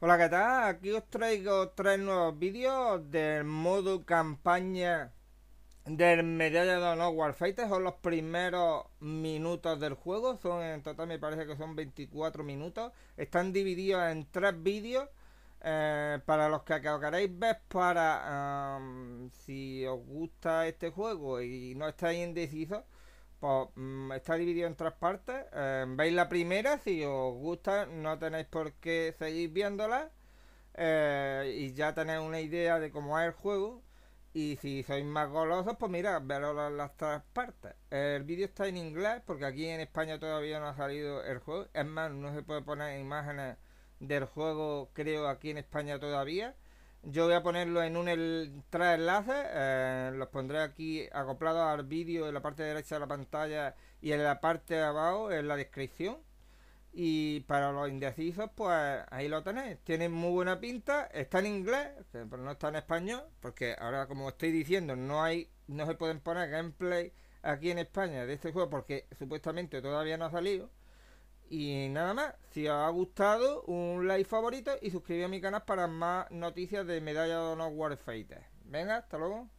Hola, ¿qué tal? Aquí os traigo tres nuevos vídeos del modo campaña del Medalla de Honor Warfighter. Son los primeros minutos del juego. Son en total me parece que son 24 minutos. Están divididos en tres vídeos. Eh, para los que, acabaréis, ver, para si os gusta este juego y no estáis indecisos, pues mm, está dividido en tres partes. Em, veis la primera, si os gusta, no tenéis por qué seguir viéndola. Eh, y ya tenéis una idea de cómo es el juego. Y si sois más golosos, pues mirad, veros las tres partes. El vídeo está en inglés, porque aquí en España todavía no ha salido el juego. Es más, no se puede poner imágenes del juego, creo, aquí en España todavía. Yo voy a ponerlo en un el, tres enlaces, eh, los pondré aquí acoplados al vídeo en la parte derecha de la pantalla y en la parte de abajo en la descripción. Y para los indecisos, pues ahí lo tenéis. Tienen muy buena pinta, está en inglés, pero no está en español, porque ahora como estoy diciendo, no hay, no se pueden poner gameplay aquí en España de este juego porque supuestamente todavía no ha salido. Y nada más, si os ha gustado, un like favorito y suscribí a mi canal para más noticias de medalla de honor Warfighter. Venga, hasta luego.